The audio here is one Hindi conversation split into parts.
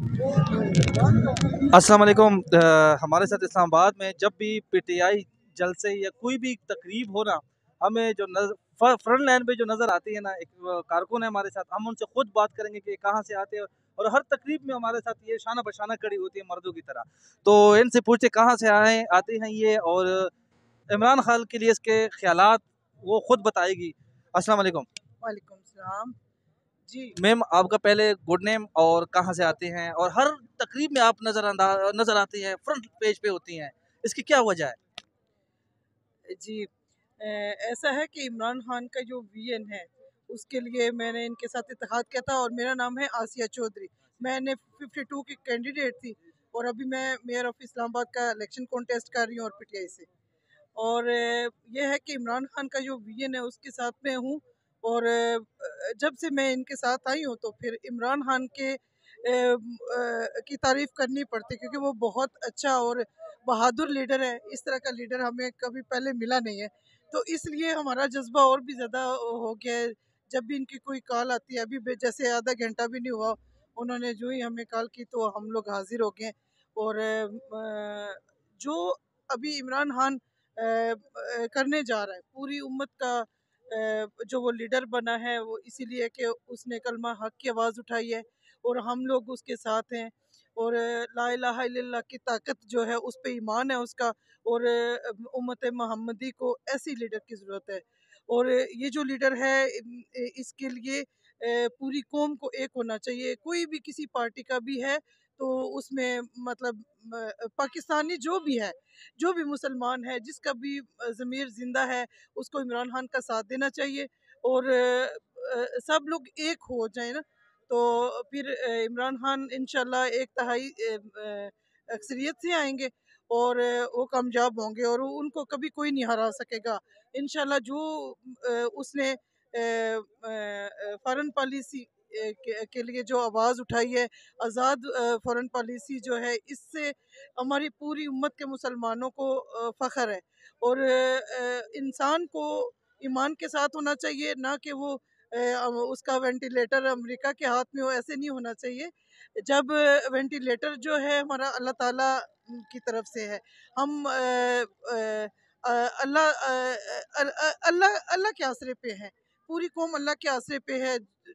अस्सलाम वालेकुम हमारे साथ इस्लामाबाद में जब भी पीटीआई जलसे या कोई भी तकरीब हो ना हमें जो नजर फ्रंट लाइन पे जो नज़र आती है ना एक कारकुन है हमारे साथ हम उनसे खुद बात करेंगे कि कहाँ से आते हैं और हर तकरीब में हमारे साथ ये शाना बशाना खड़ी होती है मर्दों की तरह तो इनसे पूछते कहाँ से आए आते हैं ये और इमरान खान के लिए इसके ख्याल वो खुद बताएगी अस्सलाम वालेकुम वालेकुम सलाम जी मैम आपका पहले गुड नेम और कहाँ से आते हैं और हर तकरीब में आप नज़र नज़र आती हैं फ्रंट पेज पे होती हैं इसकी क्या वजह है जी ऐसा है कि इमरान खान का जो वी है उसके लिए मैंने इनके साथ इतिहाद किया था और मेरा नाम है आसिया चौधरी मैंने 52 की कैंडिडेट थी और अभी मैं मेयर ऑफ इस्लामाबाद का इलेक्शन कॉन्टेस्ट कर रही हूँ और पीटीआई से और यह है कि इमरान खान का जो वीएन है उसके साथ में हूँ और जब से मैं इनके साथ आई हूँ तो फिर इमरान खान के ए, ए, की तारीफ़ करनी पड़ती क्योंकि वो बहुत अच्छा और बहादुर लीडर है इस तरह का लीडर हमें कभी पहले मिला नहीं है तो इसलिए हमारा जज्बा और भी ज़्यादा हो गया है जब भी इनकी कोई कॉल आती है अभी जैसे आधा घंटा भी नहीं हुआ उन्होंने जो ही हमें कॉल की तो हम लोग हाजिर हो गए और जो अभी इमरान खान करने जा रहा है पूरी उम्मत का जो वो लीडर बना है वो इसीलिए कि उसने कलमा हक की आवाज़ उठाई है और हम लोग उसके साथ हैं और ला ला की ताकत जो है उस पर ईमान है उसका और उम्मत महमदी को ऐसी लीडर की ज़रूरत है और ये जो लीडर है इसके लिए पूरी कौम को एक होना चाहिए कोई भी किसी पार्टी का भी है तो उसमें मतलब पाकिस्तानी जो भी है जो भी मुसलमान है जिसका भी ज़मीर ज़िंदा है उसको इमरान खान का साथ देना चाहिए और सब लोग एक हो जाए ना तो फिर इमरान खान इन एक तहाई अक्सरियत से आएंगे और वो कामयाब होंगे और उनको कभी कोई नहीं हरा सकेगा इन जो उसने फ़ॉरन पॉलिसी के, लिए जो आवाज़ उठाई है आज़ाद फ़ॉरन पॉलिसी जो है इससे हमारी पूरी उम्मत के मुसलमानों को फ़ख्र है और इंसान को ईमान के साथ होना चाहिए ना कि वो उसका वेंटिलेटर अमेरिका के हाथ में हो ऐसे नहीं होना चाहिए जब वेंटिलेटर जो है हमारा अल्लाह ताला की तरफ से है हम अल्लाह अल्लाह अल्लाह के आसरे पे हैं पूरी कौम अल्लाह के आसरे पे है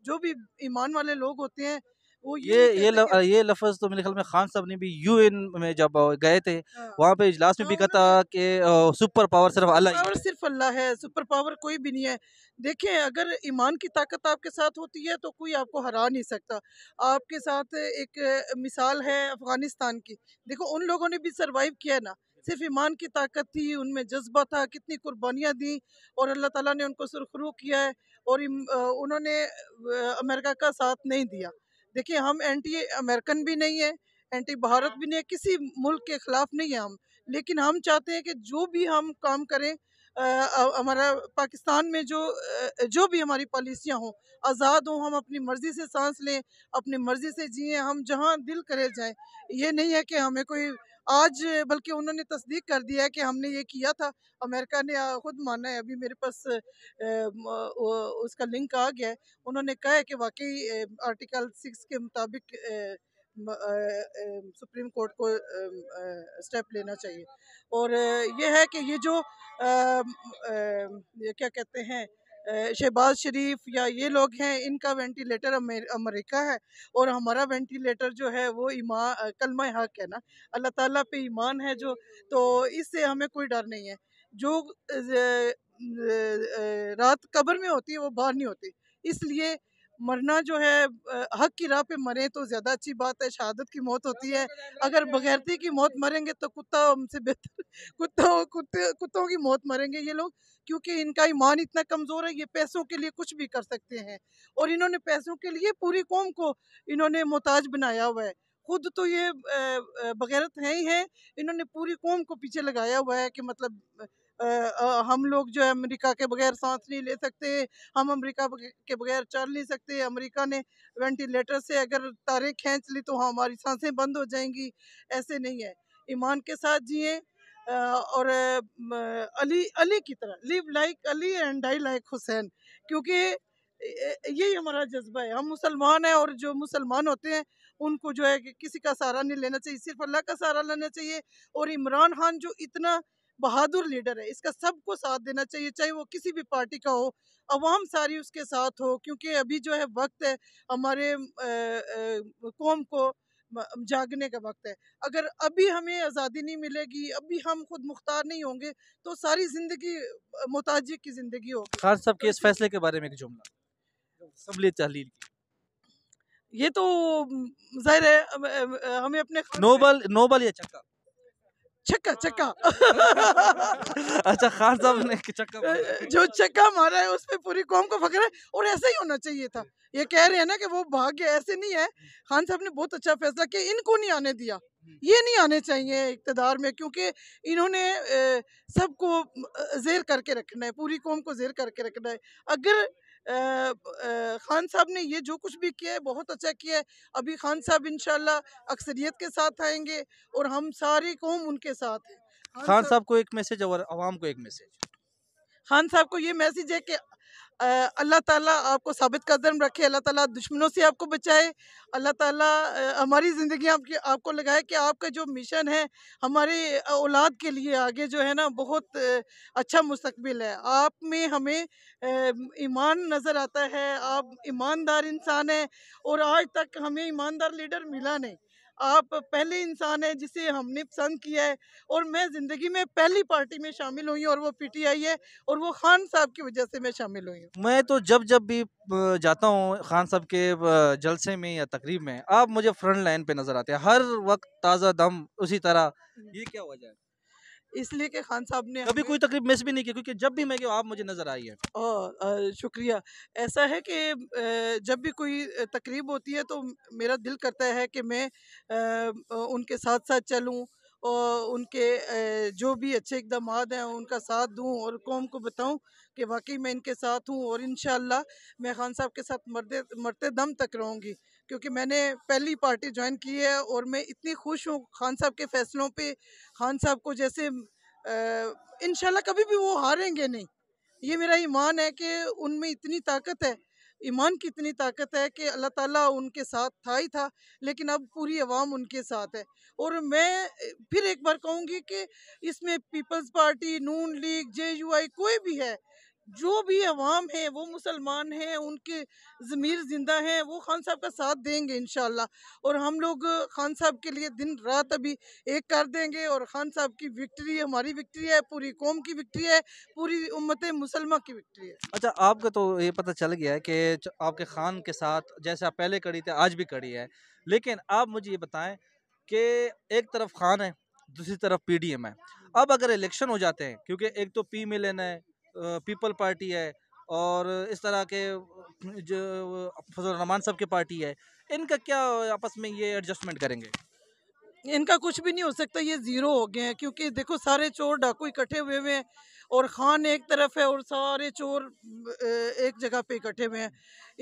जो भी ईमान वाले लोग होते हैं वो ये ये ये लफ्ज़ तो मेरे ख्याल में खान साहब ने भी यूएन में जब गए थे हाँ। वहाँ पे इजलास में हाँ, भी कहा था कि सुपर पावर सिर्फ अल्लाह पावर सिर्फ अल्लाह है सुपर पावर कोई भी नहीं है देखें अगर ईमान की ताकत आपके साथ होती है तो कोई आपको हरा नहीं सकता आपके साथ एक मिसाल है अफ़गानिस्तान की देखो उन लोगों ने भी सर्वाइव किया ना सिर्फ ईमान की ताकत थी उनमें जज्बा था कितनी कुर्बानियाँ दी और अल्लाह ताला ने उनको सुरखरू किया है और उन्होंने अमेरिका का साथ नहीं दिया देखिए हम एंटी अमेरिकन भी नहीं है एंटी भारत भी नहीं है किसी मुल्क के ख़िलाफ़ नहीं है हम लेकिन हम चाहते हैं कि जो भी हम काम करें हमारा पाकिस्तान में जो जो भी हमारी पॉलिसियाँ हों आज़ाद हों हम अपनी मर्ज़ी से सांस लें अपनी मर्ज़ी से जिए हम जहाँ दिल करे जाएं ये नहीं है कि हमें कोई आज बल्कि उन्होंने तस्दीक कर दिया है कि हमने ये किया था अमेरिका ने खुद माना है अभी मेरे पास उसका लिंक आ गया है उन्होंने कहा है कि वाकई आर्टिकल सिक्स के मुताबिक सुप्रीम कोर्ट को स्टेप लेना चाहिए और ये है कि ये जो ये क्या कहते हैं शहबाज शरीफ या ये लोग हैं इनका वेंटिलेटर अमेरिका है और हमारा वेंटिलेटर जो है वो ईमान कलमा हक है ना अल्लाह ताला पे ईमान है जो तो इससे हमें कोई डर नहीं है जो रात कब्र में होती है वो बाहर नहीं होती इसलिए मरना जो है हक की राह पे मरे तो ज़्यादा अच्छी बात है शहादत की मौत होती है अगर बगैरती की मौत मरेंगे तो कुत्ता हमसे बेहतर कुत्तों कुत्तों की मौत मरेंगे ये लोग क्योंकि इनका ईमान इतना कमज़ोर है ये पैसों के लिए कुछ भी कर सकते हैं और इन्होंने पैसों के लिए पूरी कौम को इन्होंने मोहताज बनाया हुआ है खुद तो ये बगैरत हैं ही हैं इन्होंने पूरी कौम को पीछे लगाया हुआ है कि मतलब हम लोग जो है अमेरिका के बगैर सांस नहीं ले सकते हम अमेरिका के बगैर चल नहीं सकते अमेरिका ने वेंटिलेटर से अगर तारे खींच ली तो हमारी सांसें बंद हो जाएंगी ऐसे नहीं है ईमान के साथ जिए और अली अली की तरह live like Ali and die like Hussain क्योंकि यही हमारा जज्बा है हम मुसलमान हैं और जो मुसलमान होते हैं उनको जो है कि किसी का सहारा नहीं लेना चाहिए सिर्फ अल्लाह का सहारा लेना चाहिए और इमरान खान जो इतना बहादुर लीडर है इसका सबको साथ देना चाहिए चाहे वो किसी भी पार्टी का हो अवाम सारी उसके साथ हो क्योंकि अभी जो है वक्त है हमारे कौम को जागने का वक्त है अगर अभी हमें आज़ादी नहीं मिलेगी अभी हम खुद मुख्तार नहीं होंगे तो सारी ज़िंदगी मोताज की ज़िंदगी होगी खान साहब के इस फैसले के बारे में एक जुमला सबले तहलील ये तो जाहिर है हमें अपने नोबल नोबल या चक्का छक्का हाँ। छक्का अच्छा खान साहब ने छक्का जो छक्का मारा है उस पर पूरी कौम को फकर है और ऐसा ही होना चाहिए था ये कह रहे हैं ना कि वो भाग गया ऐसे नहीं है खान साहब ने बहुत अच्छा फैसला किया इनको नहीं आने दिया ये नहीं आने चाहिए इकतदार में क्योंकि इन्होंने सबको जेर करके रखना है पूरी कौम को जेर करके रखना है अगर खान साहब ने ये जो कुछ भी किया है बहुत अच्छा किया है अभी खान साहब इन अक्सरियत के साथ आएंगे और हम सारी कौम उनके साथ है खान साहब को एक मैसेज और आवाम को एक मैसेज खान साहब को ये मैसेज है कि अल्लाह ताला आपको साबित कदम रखे अल्लाह ताला दुश्मनों से आपको बचाए अल्लाह ताला हमारी ज़िंदगी आपकी आपको लगाए कि आपका जो मिशन है हमारे औलाद के लिए आगे जो है ना बहुत अच्छा मुस्तबिल है आप में हमें ईमान नज़र आता है आप ईमानदार इंसान हैं और आज तक हमें ईमानदार लीडर मिला नहीं आप पहले इंसान हैं जिसे हमने पसंद किया है और मैं ज़िंदगी में पहली पार्टी में शामिल हुई और वो पीटीआई है और वो खान साहब की वजह से मैं शामिल हुई हूँ मैं तो जब जब भी जाता हूँ खान साहब के जलसे में या तकरीब में आप मुझे फ्रंट लाइन पे नज़र आते हैं हर वक्त ताज़ा दम उसी तरह ये हम्म। क्या वजह है इसलिए कि खान साहब ने कभी कोई तकलीफ मिस भी नहीं की क्योंकि जब भी मैं आप मुझे नजर आई हैं शुक्रिया ऐसा है कि जब भी कोई तकरीब होती है तो मेरा दिल करता है कि मैं उनके साथ साथ चलूँ और उनके जो भी अच्छे इकदाम हैं उनका साथ दूँ और कौम को बताऊँ कि वाकई मैं इनके साथ हूँ और इन मैं खान साहब के साथ मरते मरते दम तक रहूँगी क्योंकि मैंने पहली पार्टी ज्वाइन की है और मैं इतनी खुश हूँ खान साहब के फैसलों पे खान साहब को जैसे इन कभी भी वो हारेंगे नहीं ये मेरा ईमान है कि उनमें इतनी ताकत है ईमान की इतनी ताकत है कि अल्लाह ताला उनके साथ था ही था लेकिन अब पूरी आवाम उनके साथ है और मैं फिर एक बार कहूँगी कि इसमें Peoples Party Noon League J कोई भी है जो भी अवाम है वो मुसलमान हैं उनके ज़मीर ज़िंदा हैं वो खान साहब का साथ देंगे इन और हम लोग खान साहब के लिए दिन रात अभी एक कर देंगे और खान साहब की विक्ट्री हमारी विक्ट्री है पूरी कौम की विक्ट्री है पूरी उम्मत मुसलमा की विक्ट्री है अच्छा आपको तो ये पता चल गया है कि आपके खान के साथ जैसे आप पहले कड़ी थे आज भी कड़ी है लेकिन आप मुझे ये बताएं कि एक तरफ खान है दूसरी तरफ एम है अब अगर इलेक्शन हो जाते हैं क्योंकि एक तो पी में लेना है पीपल पार्टी है और इस तरह के जो फजल रहमान साहब की पार्टी है इनका क्या आपस में ये एडजस्टमेंट करेंगे इनका कुछ भी नहीं हो सकता ये ज़ीरो हो गए हैं क्योंकि देखो सारे चोर डाकू इकट्ठे हुए हुए हैं और खान एक तरफ है और सारे चोर एक जगह पे इकट्ठे हुए हैं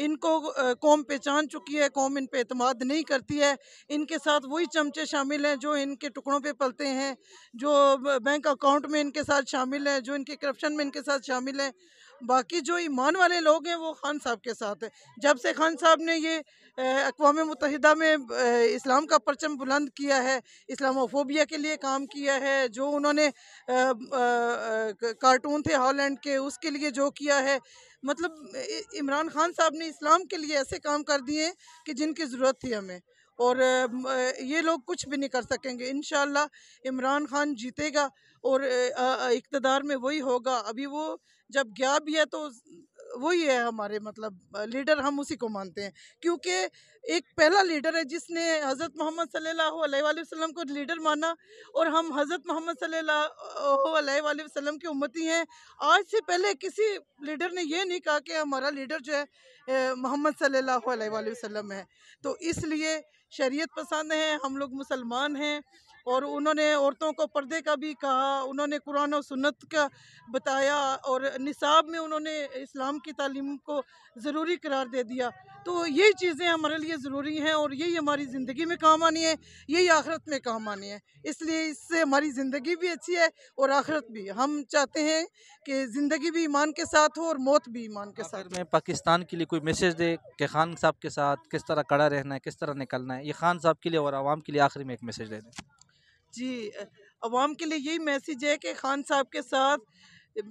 इनको कौम पहचान चुकी है कौम इन पर अतमाद नहीं करती है इनके साथ वही चमचे शामिल हैं जो इनके टुकड़ों पे पलते हैं जो बैंक अकाउंट में इनके साथ शामिल हैं जो इनके करप्शन में इनके साथ शामिल हैं बाकी जो ईमान वाले लोग हैं वो खान साहब के साथ हैं जब से खान साहब ने ये अकवा मुतहदा में इस्लाम का परचम बुलंद किया है इस्लामोफोबिया के लिए काम किया है जो उन्होंने कार्टून थे हॉलैंड के उसके लिए जो किया है मतलब इमरान खान साहब ने इस्लाम के लिए ऐसे काम कर दिए कि जिनकी ज़रूरत थी हमें और ये लोग कुछ भी नहीं कर सकेंगे इन इमरान खान जीतेगा और इकतदार में वही होगा अभी वो जब गया भी है तो वही है हमारे मतलब लीडर हम उसी को मानते हैं क्योंकि एक पहला लीडर है जिसने हज़रत मोहम्मद सल्लल्लाहु अलैहि वसल्लम को लीडर माना और हम हज़रत मोहम्मद सल्लल्लाहु अलैहि वसल्लम की उम्मती हैं आज से पहले किसी लीडर ने ये नहीं कहा कि हमारा लीडर जो है मोहम्मद सल्लल्लाहु अलैहि वसल्लम है तो इसलिए शरीयत पसंद हैं हम लोग मुसलमान हैं और उन्होंने औरतों को पर्दे का भी कहा उन्होंने कुरान और सुन्नत का बताया और निसाब में उन्होंने इस्लाम की तालीम को ज़रूरी करार दे दिया तो ये चीज़ें हमारे लिए ज़रूरी हैं और यही हमारी ज़िंदगी में काम आनी है यही आखिरत में काम आनी है इसलिए इससे हमारी ज़िंदगी भी अच्छी है और आखिरत भी हम चाहते हैं कि ज़िंदगी भी ईमान के साथ हो और मौत भी ईमान के साथ में पाकिस्तान के लिए कोई मैसेज दे कि खान साहब के साथ किस तरह कड़ा रहना है किस तरह निकलना है ये खान साहब के लिए और आवाम के लिए आखिरी में एक मैसेज दे दें जी आवाम के लिए यही मैसेज है कि खान साहब के साथ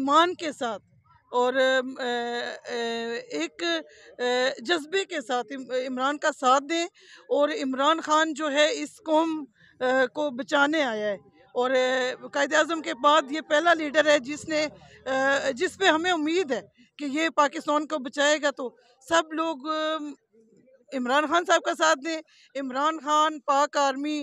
ईमान के साथ और एक जज्बे के साथ इमरान का साथ दें और इमरान ख़ान जो है इस कौम को बचाने आया है और कायद अजम के बाद ये पहला लीडर है जिसने जिस पे हमें उम्मीद है कि ये पाकिस्तान को बचाएगा तो सब लोग इमरान खान साहब का साथ दें इमरान खान पाक आर्मी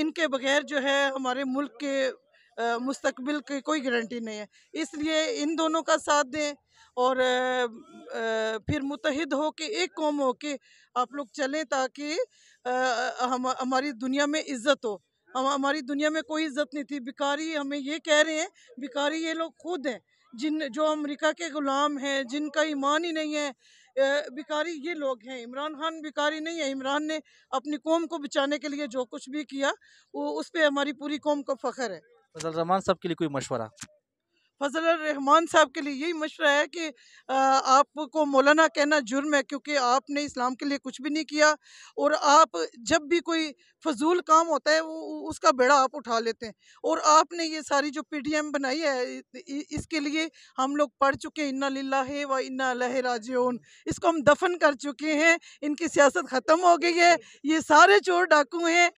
इनके बगैर जो है हमारे मुल्क के मुस्तबिल की कोई गारंटी नहीं है इसलिए इन दोनों का साथ दें और फिर मुतहद हो के एक कौम हो के आप लोग चलें ताकि हम हमारी दुनिया में इज़्ज़त हो हम हमारी दुनिया में कोई इज़्ज़त नहीं थी भिकारी हमें ये कह रहे हैं भिकारी ये लोग खुद हैं जिन जो अमेरिका के ग़ुलाम हैं जिनका ईमान ही नहीं है भिकारी ये लोग हैं इमरान खान भिकारी नहीं है इमरान ने अपनी कौम को बचाने के लिए जो कुछ भी किया वो उस पर हमारी पूरी कौम को फ़ख्र है फजल रहमान साहब के लिए कोई मशवरा फजल रहमान साहब के लिए यही मशवरा है कि आपको मौलाना कहना जुर्म है क्योंकि आपने इस्लाम के लिए कुछ भी नहीं किया और आप जब भी कोई फजूल काम होता है वो उसका बेड़ा आप उठा लेते हैं और आपने ये सारी जो एम बनाई है इसके लिए हम लोग पढ़ चुके हैं इन्ना लिल्ला है व इन्ना लह राज इसको हम दफन कर चुके हैं इनकी सियासत ख़त्म हो गई है ये सारे चोर डाकू हैं